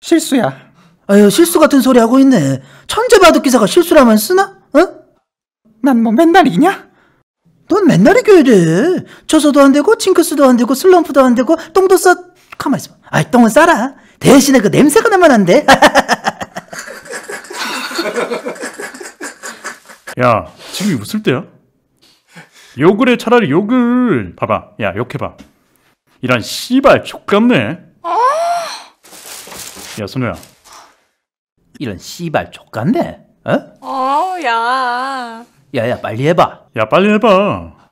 실수야. 아유 실수 같은 소리 하고 있네. 천재 바둑 기사가 실수라면 쓰나? 응? 어? 난 뭐 맨날 이냐? 넌 맨날 이겨야지. 쳐서도 안 되고 징크스도 안 되고 슬럼프도 안 되고 똥도 싸. 가만 있어. 아 똥은 싸라. 대신에 그 냄새가 나면 안 돼. 야 지금 웃을 때야? 욕을 해 차라리 욕을 봐봐. 야 욕해봐. 이런 씨발 족같네. 야 선우야 이런 씨발 족같데 어? 어야 야야 빨리 해봐 야 빨리 해봐